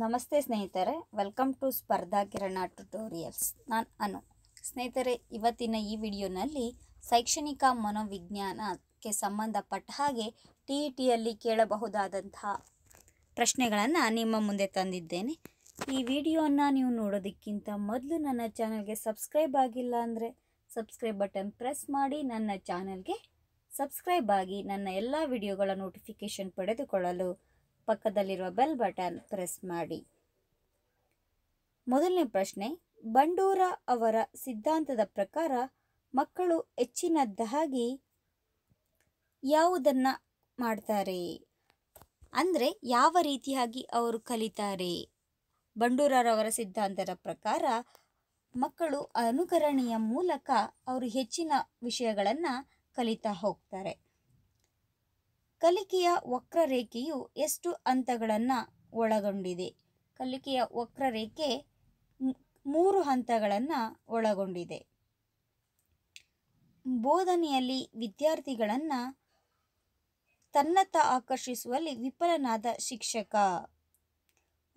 ನಮಸ್ತೆ ಸ್ನೇಹಿತರೆ welcome to ಸ್ಪರ್ಧಾ ಕಿರಣ ಟ್ಯುಟೋರಿಯಲ್ಸ್ ನಾನು ಅನು ಸ್ನೇಹಿತರೆ ಇವತ್ತಿನ ಈ ವಿಡಿಯೋನಲ್ಲಿ ಶೈಕ್ಷಣಿಕ ಮನೋವಿಜ್ಞಾನಕ್ಕೆ ಸಂಬಂಧಪಟ್ಟ ಹಾಗೆ ಟಿ ಇ e ಟಿಯಲ್ಲಿ ಕೇಳಬಹುದಾದಂತಹ ಪ್ರಶ್ನೆಗಳನ್ನು ನಿಮ್ಮ ಮುಂದೆ ತಂದಿದ್ದೇನೆ ಈ ವಿಡಿಯೋನ ನೀವು ನೋಡೋದಕ್ಕಿಂತ ಮೊದಲು ನನ್ನ ಚಾನಲ್ಗೆ ಸಬ್ಸ್ಕ್ರೈಬ್ ಆಗಿಲ್ಲ ಅಂದರೆ ಸಬ್ಸ್ಕ್ರೈಬ್ ಬಟನ್ ಪ್ರೆಸ್ ಮಾಡಿ ನನ್ನ ಚಾನಲ್ಗೆ ಸಬ್ಸ್ಕ್ರೈಬ್ ಆಗಿ ನನ್ನ ಎಲ್ಲ ವಿಡಿಯೋಗಳ ನೋಟಿಫಿಕೇಷನ್ ಪಡೆದುಕೊಳ್ಳಲು ಪಕ್ಕದಲ್ಲಿರುವ ಬೆಲ್ ಬಟನ್ ಪ್ರೆಸ್ ಮಾಡಿ ಮೊದಲನೇ ಪ್ರಶ್ನೆ ಬಂಡೂರ ಅವರ ಸಿದ್ಧಾಂತದ ಪ್ರಕಾರ ಮಕ್ಕಳು ಹೆಚ್ಚಿನದ್ದಾಗಿ ಯಾವುದನ್ನು ಮಾಡ್ತಾರೆ ಅಂದರೆ ಯಾವ ರೀತಿಯಾಗಿ ಅವರು ಕಲಿತಾರೆ ಬಂಡೂರರವರ ಸಿದ್ಧಾಂತದ ಪ್ರಕಾರ ಮಕ್ಕಳು ಅನುಕರಣೆಯ ಮೂಲಕ ಅವರು ಹೆಚ್ಚಿನ ವಿಷಯಗಳನ್ನು ಕಲಿತಾ ಹೋಗ್ತಾರೆ ಕಲಿಕೆಯ ವಕ್ರರೇಖೆಯು ಎಷ್ಟು ಹಂತಗಳನ್ನು ಒಳಗೊಂಡಿದೆ ಕಲಿಕೆಯ ವಕ್ರರೇಖೆ ಮೂರು ಹಂತಗಳನ್ನು ಒಳಗೊಂಡಿದೆ ಬೋಧನೆಯಲ್ಲಿ ವಿದ್ಯಾರ್ಥಿಗಳನ್ನು ತನ್ನತ್ತ ಆಕರ್ಷಿಸುವಲ್ಲಿ ವಿಫಲನಾದ ಶಿಕ್ಷಕ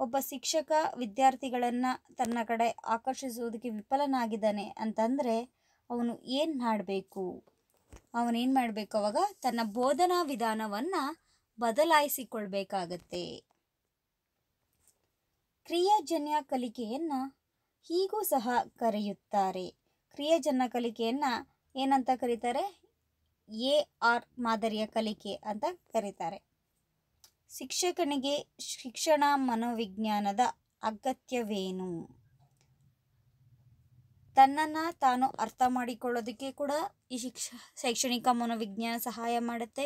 ಒಬ್ಬ ಶಿಕ್ಷಕ ವಿದ್ಯಾರ್ಥಿಗಳನ್ನು ತನ್ನ ಕಡೆ ಆಕರ್ಷಿಸುವುದಕ್ಕೆ ವಿಫಲನಾಗಿದ್ದಾನೆ ಅಂತಂದರೆ ಅವನು ಏನು ಮಾಡಬೇಕು ಅವನೇನು ಮಾಡಬೇಕು ಅವಾಗ ತನ್ನ ಬೋಧನಾ ವಿಧಾನವನ್ನು ಬದಲಾಯಿಸಿಕೊಳ್ಬೇಕಾಗತ್ತೆ ಕ್ರಿಯಾಜನ್ಯ ಕಲಿಕೆಯನ್ನು ಹೀಗೂ ಸಹ ಕರೆಯುತ್ತಾರೆ ಕ್ರಿಯಾಜನ್ಯ ಕಲಿಕೆಯನ್ನು ಏನಂತ ಕರೀತಾರೆ ಎ ಆರ್ ಮಾದರಿಯ ಕಲಿಕೆ ಅಂತ ಕರೀತಾರೆ ಶಿಕ್ಷಕನಿಗೆ ಶಿಕ್ಷಣ ಮನೋವಿಜ್ಞಾನದ ಅಗತ್ಯವೇನು ತನ್ನನ್ನು ತಾನು ಅರ್ಥ ಮಾಡಿಕೊಳ್ಳೋದಕ್ಕೆ ಕೂಡ ಈ ಶಿಕ್ಷ ಶೈಕ್ಷಣಿಕ ಮನೋವಿಜ್ಞಾನ ಸಹಾಯ ಮಾಡುತ್ತೆ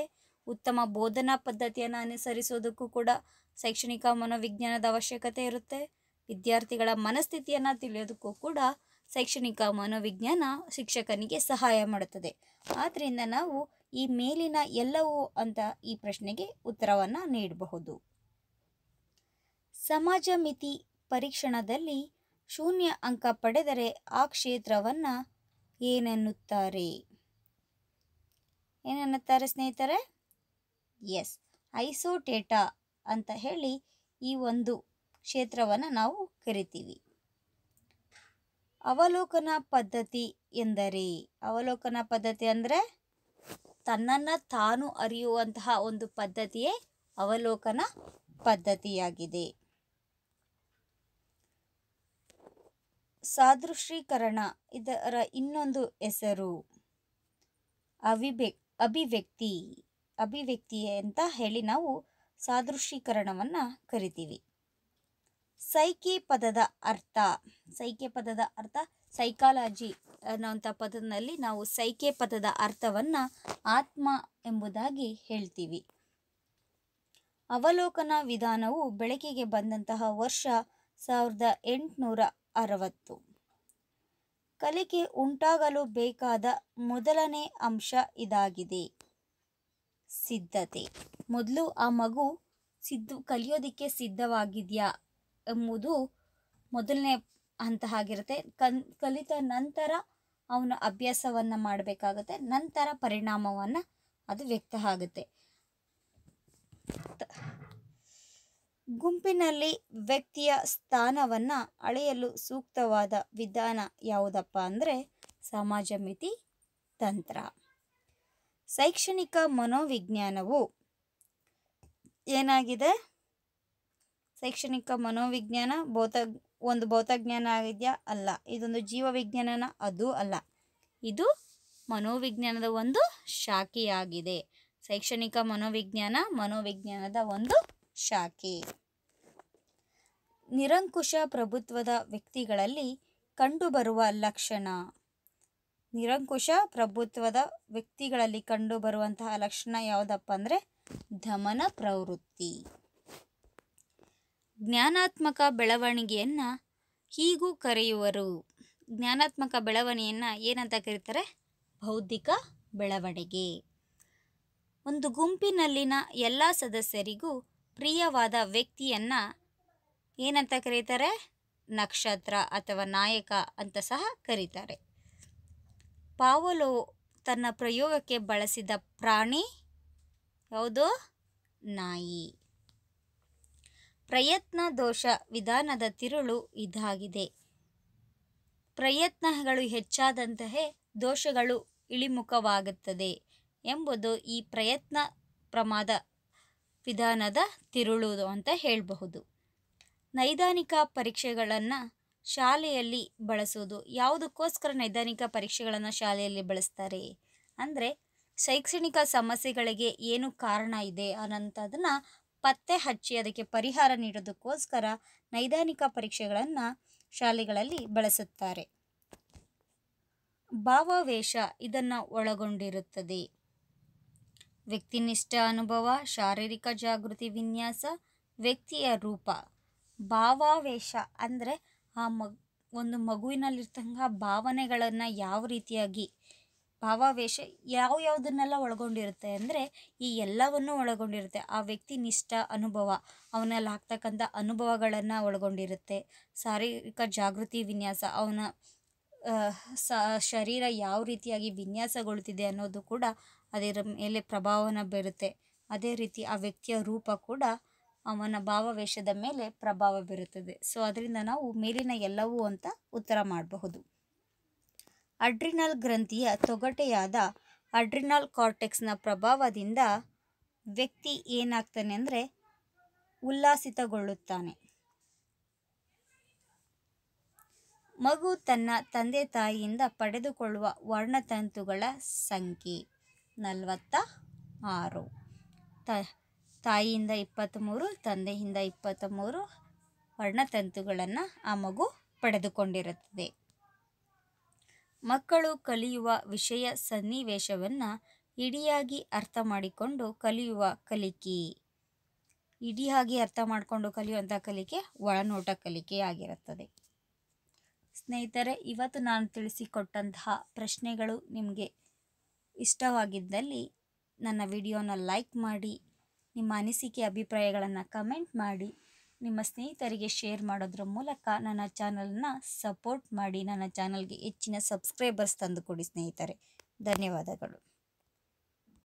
ಉತ್ತಮ ಬೋಧನಾ ಪದ್ಧತಿಯನ್ನು ಅನುಸರಿಸೋದಕ್ಕೂ ಕೂಡ ಶೈಕ್ಷಣಿಕ ಮನೋವಿಜ್ಞಾನದ ಅವಶ್ಯಕತೆ ಇರುತ್ತೆ ವಿದ್ಯಾರ್ಥಿಗಳ ಮನಸ್ಥಿತಿಯನ್ನು ತಿಳಿಯೋದಕ್ಕೂ ಕೂಡ ಶೈಕ್ಷಣಿಕ ಮನೋವಿಜ್ಞಾನ ಶಿಕ್ಷಕನಿಗೆ ಸಹಾಯ ಮಾಡುತ್ತದೆ ಆದ್ದರಿಂದ ನಾವು ಈ ಮೇಲಿನ ಎಲ್ಲವೂ ಅಂತ ಈ ಪ್ರಶ್ನೆಗೆ ಉತ್ತರವನ್ನು ನೀಡಬಹುದು ಸಮಾಜ ಮಿತಿ ಪರೀಕ್ಷಣದಲ್ಲಿ ಶೂನ್ಯ ಅಂಕ ಪಡೆದರೆ ಆ ಕ್ಷೇತ್ರವನ್ನು ಏನೆನ್ನುತ್ತಾರೆ ಏನನ್ನುತ್ತಾರೆ ಸ್ನೇಹಿತರೆ ಎಸ್ ಐಸೋಟೇಟಾ ಅಂತ ಹೇಳಿ ಈ ಒಂದು ಕ್ಷೇತ್ರವನ್ನು ನಾವು ಕರಿತೀವಿ ಅವಲೋಕನ ಪದ್ಧತಿ ಎಂದರೆ ಅವಲೋಕನ ಪದ್ಧತಿ ಅಂದರೆ ತನ್ನನ್ನು ತಾನು ಅರಿಯುವಂತಹ ಒಂದು ಪದ್ಧತಿಯೇ ಅವಲೋಕನ ಪದ್ಧತಿಯಾಗಿದೆ ಸಾದೃಶ್ಯೀಕರಣ ಇದರ ಇನ್ನೊಂದು ಹೆಸರು ಅವಿಭೆಕ್ ಅಭಿವ್ಯಕ್ತಿ ಅಭಿವ್ಯಕ್ತಿ ಅಂತ ಹೇಳಿ ನಾವು ಸಾದೃಶ್ಯೀಕರಣವನ್ನು ಕರಿತೀವಿ ಸೈಕೆ ಪದದ ಅರ್ಥ ಸೈಕೆ ಪದದ ಅರ್ಥ ಸೈಕಾಲಜಿ ಅನ್ನೋಂಥ ಪದದಲ್ಲಿ ನಾವು ಸೈಕೆ ಪದದ ಅರ್ಥವನ್ನು ಆತ್ಮ ಎಂಬುದಾಗಿ ಹೇಳ್ತೀವಿ ಅವಲೋಕನ ವಿಧಾನವು ಬೆಳಕಿಗೆ ಬಂದಂತಹ ವರ್ಷ ಸಾವಿರದ ಎಂಟುನೂರ ಅರವತ್ತು ಕಲಿಕೆ ಉಂಟಾಗಲು ಬೇಕಾದ ಮೊದಲನೇ ಅಂಶ ಇದಾಗಿದೆ ಸಿದ್ಧತೆ ಮೊದಲು ಆ ಮಗು ಸಿದ್ಧ ಕಲಿಯೋದಕ್ಕೆ ಸಿದ್ಧವಾಗಿದೆಯಾ ಎಂಬುದು ಮೊದಲನೇ ಹಂತ ಆಗಿರುತ್ತೆ ಕನ್ ಕಲಿತ ನಂತರ ಅವನ ಅಭ್ಯಾಸವನ್ನು ಮಾಡಬೇಕಾಗುತ್ತೆ ನಂತರ ಪರಿಣಾಮವನ್ನು ಅದು ವ್ಯಕ್ತ ಆಗುತ್ತೆ ಗುಂಪಿನಲ್ಲಿ ವ್ಯಕ್ತಿಯ ಸ್ಥಾನವನ್ನು ಅಳೆಯಲು ಸೂಕ್ತವಾದ ವಿಧಾನ ಯಾವುದಪ್ಪ ಅಂದರೆ ಸಮಾಜ ಮಿತಿ ತಂತ್ರ ಶೈಕ್ಷಣಿಕ ಮನೋವಿಜ್ಞಾನವು ಏನಾಗಿದೆ ಶೈಕ್ಷಣಿಕ ಮನೋವಿಜ್ಞಾನ ಭೌತ ಒಂದು ಭೌತಜ್ಞಾನ ಆಗಿದೆಯಾ ಅಲ್ಲ ಇದೊಂದು ಜೀವವಿಜ್ಞಾನನ ಅದು ಅಲ್ಲ ಇದು ಮನೋವಿಜ್ಞಾನದ ಒಂದು ಶಾಖೆಯಾಗಿದೆ ಶೈಕ್ಷಣಿಕ ಮನೋವಿಜ್ಞಾನ ಮನೋವಿಜ್ಞಾನದ ಒಂದು ಶಾಖೆ ನಿರಂಕುಶ ಪ್ರಭುತ್ವದ ವ್ಯಕ್ತಿಗಳಲ್ಲಿ ಕಂಡುಬರುವ ಲಕ್ಷಣ ನಿರಂಕುಶ ಪ್ರಭುತ್ವದ ವ್ಯಕ್ತಿಗಳಲ್ಲಿ ಕಂಡುಬರುವಂತಹ ಲಕ್ಷಣ ಯಾವುದಪ್ಪ ಅಂದರೆ ದಮನ ಪ್ರವೃತ್ತಿ ಜ್ಞಾನಾತ್ಮಕ ಬೆಳವಣಿಗೆಯನ್ನು ಹೀಗೂ ಕರೆಯುವರು ಜ್ಞಾನಾತ್ಮಕ ಬೆಳವಣಿಗೆಯನ್ನು ಏನಂತ ಕರೀತಾರೆ ಬೌದ್ಧಿಕ ಬೆಳವಣಿಗೆ ಒಂದು ಗುಂಪಿನಲ್ಲಿನ ಎಲ್ಲ ಸದಸ್ಯರಿಗೂ ಪ್ರಿಯವಾದ ವ್ಯಕ್ತಿಯನ್ನು ಏನಂತ ಕರೀತಾರೆ ನಕ್ಷತ್ರ ಅಥವಾ ನಾಯಕ ಅಂತ ಸಹ ಕರೀತಾರೆ ಪಾವಲೋ ತನ್ನ ಪ್ರಯೋಗಕ್ಕೆ ಬಳಸಿದ ಪ್ರಾಣಿ ಯಾವುದು ನಾಯಿ ಪ್ರಯತ್ನ ದೋಷ ವಿಧಾನದ ತಿರುಳು ಇದಾಗಿದೆ ಪ್ರಯತ್ನಗಳು ಹೆಚ್ಚಾದಂತಹ ದೋಷಗಳು ಇಳಿಮುಖವಾಗುತ್ತದೆ ಎಂಬುದು ಈ ಪ್ರಯತ್ನ ಪ್ರಮಾದ ವಿಧಾನದ ತಿರುಳು ಅಂತ ಹೇಳಬಹುದು ನೈದಾನಿಕ ಪರೀಕ್ಷೆಗಳನ್ನು ಶಾಲೆಯಲ್ಲಿ ಬಳಸೋದು ಯಾವುದಕ್ಕೋಸ್ಕರ ನೈದಾನಿಕ ಪರೀಕ್ಷೆಗಳನ್ನು ಶಾಲೆಯಲ್ಲಿ ಬಳಸ್ತಾರೆ ಅಂದರೆ ಶೈಕ್ಷಣಿಕ ಸಮಸ್ಯೆಗಳಿಗೆ ಏನು ಕಾರಣ ಇದೆ ಅನ್ನಂಥದನ್ನು ಪತ್ತೆ ಹಚ್ಚಿ ಅದಕ್ಕೆ ಪರಿಹಾರ ನೀಡೋದಕ್ಕೋಸ್ಕರ ನೈದಾನಿಕ ಪರೀಕ್ಷೆಗಳನ್ನು ಶಾಲೆಗಳಲ್ಲಿ ಬಳಸುತ್ತಾರೆ ಭಾವವೇಷ ಇದನ್ನು ಒಳಗೊಂಡಿರುತ್ತದೆ ವ್ಯಕ್ತಿನಿಷ್ಠ ಅನುಭವ ಶಾರೀರಿಕ ಜಾಗೃತಿ ವಿನ್ಯಾಸ ವ್ಯಕ್ತಿಯ ರೂಪ ಭಾವಾವೇಶ ಅಂದರೆ ಆ ಮಗು ಒಂದು ಮಗುವಿನಲ್ಲಿರ್ತಕ್ಕ ಭಾವನೆಗಳನ್ನು ಯಾವ ರೀತಿಯಾಗಿ ಭಾವಾವೇಶ ಯಾವ ಯಾವುದನ್ನೆಲ್ಲ ಒಳಗೊಂಡಿರುತ್ತೆ ಅಂದರೆ ಈ ಎಲ್ಲವನ್ನು ಒಳಗೊಂಡಿರುತ್ತೆ ಆ ವ್ಯಕ್ತಿ ನಿಷ್ಠ ಅನುಭವ ಅವನಲ್ಲಿ ಆಗ್ತಕ್ಕಂಥ ಅನುಭವಗಳನ್ನು ಒಳಗೊಂಡಿರುತ್ತೆ ಶಾರೀರಿಕ ಜಾಗೃತಿ ವಿನ್ಯಾಸ ಅವನ ಸ ಶರೀರ ಯಾವ ರೀತಿಯಾಗಿ ವಿನ್ಯಾಸಗೊಳ್ತಿದೆ ಅನ್ನೋದು ಕೂಡ ಅದರ ಮೇಲೆ ಪ್ರಭಾವವನ್ನು ಬೀರುತ್ತೆ ಅದೇ ರೀತಿ ಆ ವ್ಯಕ್ತಿಯ ರೂಪ ಕೂಡ ಅವನ ಭಾವವೇಷದ ಮೇಲೆ ಪ್ರಭಾವ ಬೀರುತ್ತದೆ ಸೊ ಅದರಿಂದ ನಾವು ಮೇಲಿನ ಎಲ್ಲವೂ ಅಂತ ಉತ್ತರ ಮಾಡಬಹುದು ಅಡ್ರಿನಲ್ ಗ್ರಂಥಿಯ ತೊಗಟೆಯಾದ ಅಡ್ರಿನಲ್ ಕಾರ್ಟೆಕ್ಸ್ನ ಪ್ರಭಾವದಿಂದ ವ್ಯಕ್ತಿ ಏನಾಗ್ತಾನೆ ಅಂದರೆ ಉಲ್ಲಾಸಿತಗೊಳ್ಳುತ್ತಾನೆ ಮಗು ತನ್ನ ತಂದೆ ತಾಯಿಯಿಂದ ಪಡೆದುಕೊಳ್ಳುವ ವರ್ಣತಂತುಗಳ ಸಂಖ್ಯೆ ನಲವತ್ತ ಆರು ತಾಯಿಯಿಂದ ಇಪ್ಪತ್ತ್ಮೂರು ತಂದೆಯಿಂದ ಇಪ್ಪತ್ತ್ಮೂರು ವರ್ಣತಂತುಗಳನ್ನು ಆ ಮಗು ಪಡೆದುಕೊಂಡಿರುತ್ತದೆ ಮಕ್ಕಳು ಕಲಿಯುವ ವಿಷಯ ಸನ್ನಿವೇಶವನ್ನು ಇಡಿಯಾಗಿ ಅರ್ಥ ಮಾಡಿಕೊಂಡು ಕಲಿಯುವ ಕಲಿಕೆ ಇಡಿಯಾಗಿ ಅರ್ಥ ಮಾಡಿಕೊಂಡು ಕಲಿಯುವಂಥ ಕಲಿಕೆ ಒಳನೋಟ ಕಲಿಕೆಯಾಗಿರುತ್ತದೆ ಸ್ನೇಹಿತರೆ ಇವತ್ತು ನಾನು ತಿಳಿಸಿಕೊಟ್ಟಂತಹ ಪ್ರಶ್ನೆಗಳು ನಿಮಗೆ ಇಷ್ಟವಾಗಿದ್ದಲ್ಲಿ ನನ್ನ ವಿಡಿಯೋನ ಲೈಕ್ ಮಾಡಿ ನಿಮ್ಮ ಅನಿಸಿಕೆ ಅಭಿಪ್ರಾಯಗಳನ್ನು ಕಮೆಂಟ್ ಮಾಡಿ ನಿಮ್ಮ ಸ್ನೇಹಿತರಿಗೆ ಶೇರ್ ಮಾಡೋದ್ರ ಮೂಲಕ ನನ್ನ ಚಾನಲ್ನ ಸಪೋರ್ಟ್ ಮಾಡಿ ನನ್ನ ಚಾನಲ್ಗೆ ಹೆಚ್ಚಿನ ಸಬ್ಸ್ಕ್ರೈಬರ್ಸ್ ತಂದುಕೊಡಿ ಸ್ನೇಹಿತರೆ ಧನ್ಯವಾದಗಳು